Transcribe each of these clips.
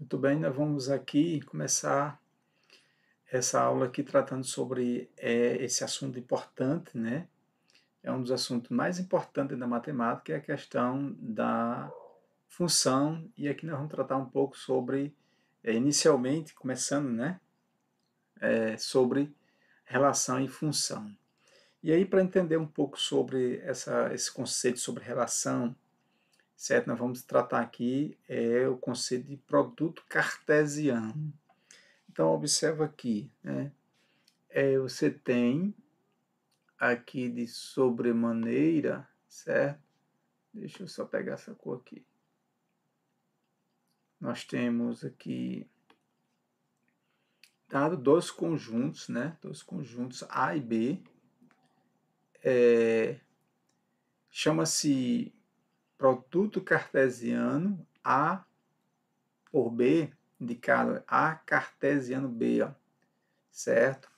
Muito bem, nós vamos aqui começar essa aula aqui tratando sobre é, esse assunto importante, né? É um dos assuntos mais importantes da matemática, que é a questão da função, e aqui nós vamos tratar um pouco sobre, é, inicialmente, começando, né? É, sobre relação e função. E aí, para entender um pouco sobre essa, esse conceito sobre relação certo? Nós vamos tratar aqui é o conceito de produto cartesiano. Então, observa aqui, né? É, você tem aqui de sobremaneira, certo? Deixa eu só pegar essa cor aqui. Nós temos aqui dado dois conjuntos, né? Dois conjuntos A e B. É, Chama-se produto cartesiano A por B, indicado A cartesiano B, ó, certo?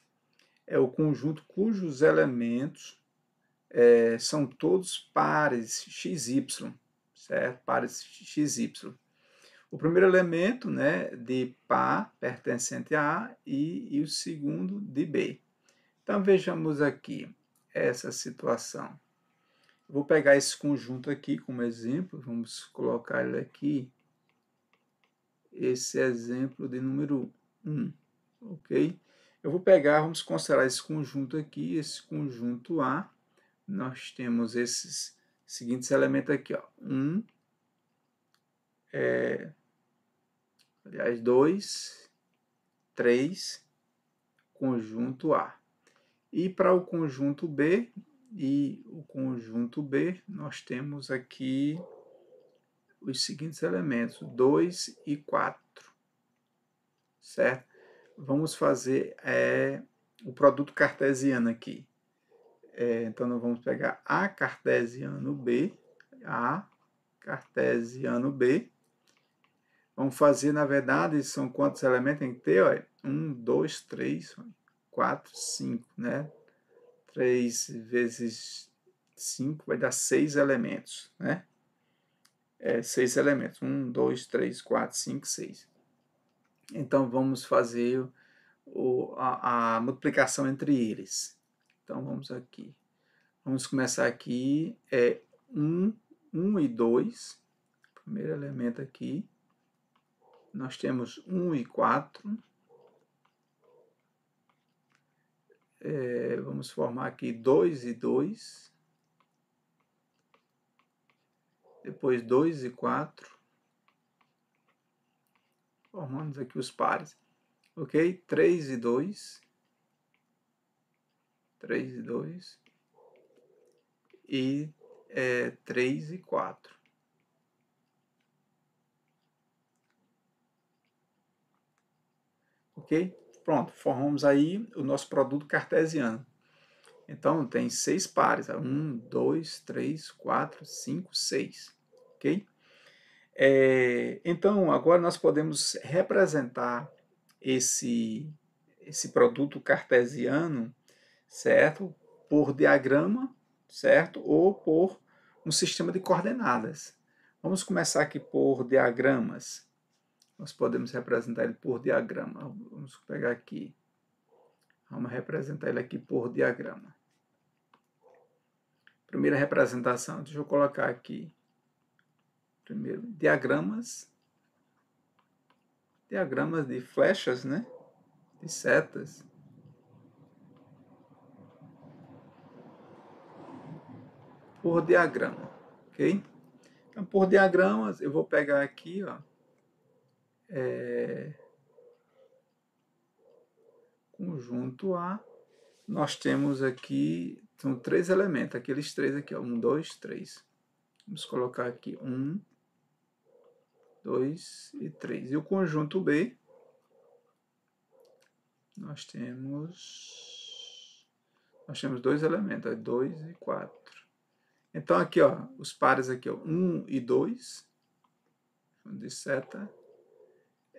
É o conjunto cujos elementos é, são todos pares XY, certo? Pares XY. O primeiro elemento né, de par pertencente a A e, e o segundo de B. Então vejamos aqui essa situação. Vou pegar esse conjunto aqui como exemplo, vamos colocar ele aqui, esse exemplo de número 1, ok? Eu vou pegar, vamos considerar esse conjunto aqui, esse conjunto A, nós temos esses seguintes elementos aqui, ó, 1, é, aliás, 2, 3, conjunto A. E para o conjunto B, e o conjunto B, nós temos aqui os seguintes elementos, 2 e 4, certo? Vamos fazer é, o produto cartesiano aqui. É, então, nós vamos pegar A cartesiano B, A cartesiano B. Vamos fazer, na verdade, são quantos elementos tem que ter? 1, 2, 3, 4, 5, né? 3 vezes 5 vai dar 6 elementos, né? É, elementos. 1, 2, 3, 4, 5, 6. Então, vamos fazer o, a, a multiplicação entre eles. Então, vamos aqui. Vamos começar aqui. É 1, 1 e 2. Primeiro elemento aqui. Nós temos 1 e 4. É, vamos formar aqui 2 e 2. Depois 2 e 4. Formamos aqui os pares. Ok? 3 e 2. 3 e 2. E é, 3 e 4. Ok? Pronto, formamos aí o nosso produto cartesiano. Então, tem seis pares. Tá? Um, dois, três, quatro, cinco, seis. Ok? É, então, agora nós podemos representar esse, esse produto cartesiano, certo? Por diagrama, certo? Ou por um sistema de coordenadas. Vamos começar aqui por diagramas nós podemos representar ele por diagrama. Ah, vamos pegar aqui. Vamos representar ele aqui por diagrama. Primeira representação, deixa eu colocar aqui. Primeiro, diagramas. Diagramas de flechas, né? De setas. Por diagrama, ok? Então, por diagramas, eu vou pegar aqui, ó é, conjunto A, nós temos aqui, são três elementos, aqueles três aqui, ó, um, dois, três. Vamos colocar aqui um, dois e três. E o conjunto B, nós temos, nós temos dois elementos, ó, é dois e quatro. Então aqui, ó, os pares aqui, ó, um e dois, de seta,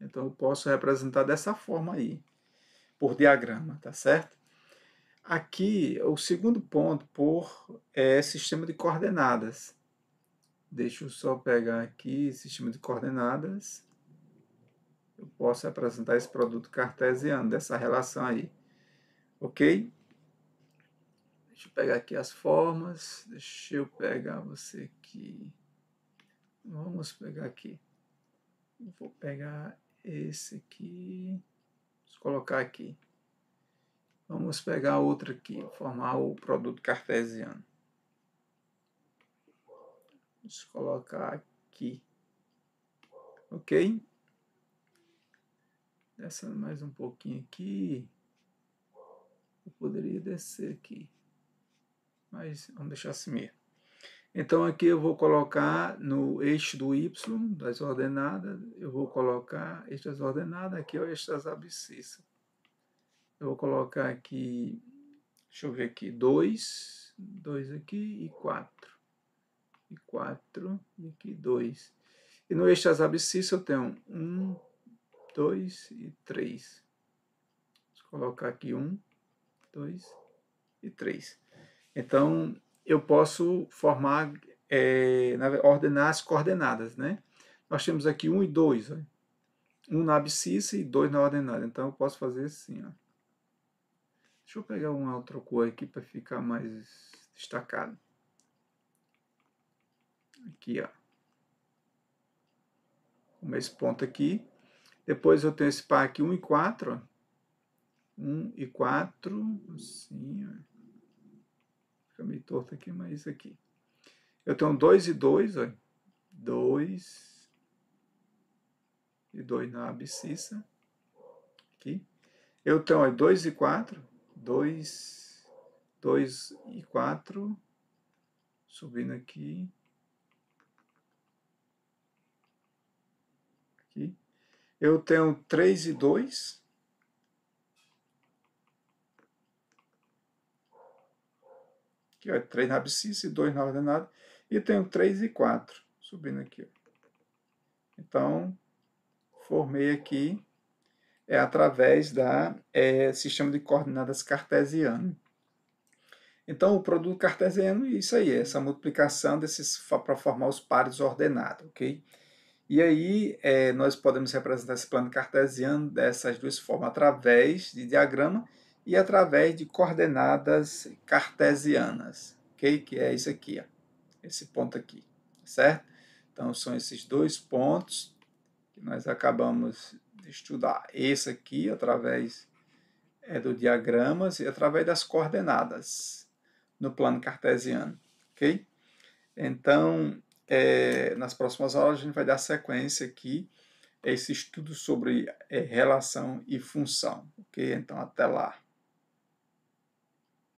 Então eu posso representar dessa forma aí, por diagrama, tá certo? Aqui, o segundo ponto por é sistema de coordenadas. Deixa eu só pegar aqui, sistema de coordenadas. Eu posso representar esse produto cartesiano, dessa relação aí. Ok? Deixa eu pegar aqui as formas. Deixa eu pegar você aqui. Vamos pegar aqui. Vou pegar é esse aqui. Vamos colocar aqui. Vamos pegar outra aqui, formar o produto cartesiano. Vamos colocar aqui. Ok? Descendo mais um pouquinho aqui. Eu poderia descer aqui. Mas vamos deixar assim mesmo. Então aqui eu vou colocar no eixo do y das ordenadas, eu vou colocar eixo das ordenadas, aqui é o eixo das abscissas. Eu vou colocar aqui, deixa eu ver aqui, 2, 2 aqui e 4. E 4 e aqui 2. E no eixo das abscissas eu tenho 1, 2 e 3. Vou colocar aqui 1, 2 e 3. Então, eu posso formar, é, ordenar as coordenadas. Né? Nós temos aqui 1 e 2. Ó. 1 na abscissa e 2 na ordenada. Então, eu posso fazer assim. Ó. Deixa eu pegar uma outra cor aqui para ficar mais destacado. Aqui, ó. Como esse ponto aqui. Depois eu tenho esse par aqui 1 e 4. Ó. 1 e 4. Assim, ó. Fica meio torto aqui, mas é isso aqui. Eu tenho 2 e 2, olha. 2 e 2 na abscissa. Aqui. Eu tenho 2 e 4. 2, dois e 4. Subindo aqui. Aqui. Eu tenho 3 e 2. Aqui, ó, 3 na abscissa e 2 na ordenada. E tenho 3 e 4 subindo aqui. Ó. Então, formei aqui é através da é, sistema de coordenadas cartesiano. Então, o produto cartesiano é isso aí, é essa multiplicação desses para formar os pares ordenados, ok? E aí, é, nós podemos representar esse plano cartesiano dessas duas formas através de diagrama e através de coordenadas cartesianas. Okay? Que é isso aqui, ó, esse ponto aqui, certo? Então, são esses dois pontos que nós acabamos de estudar. Esse aqui, através é, do diagramas e através das coordenadas no plano cartesiano, ok? Então, é, nas próximas aulas, a gente vai dar sequência aqui a esse estudo sobre é, relação e função, ok? Então, até lá.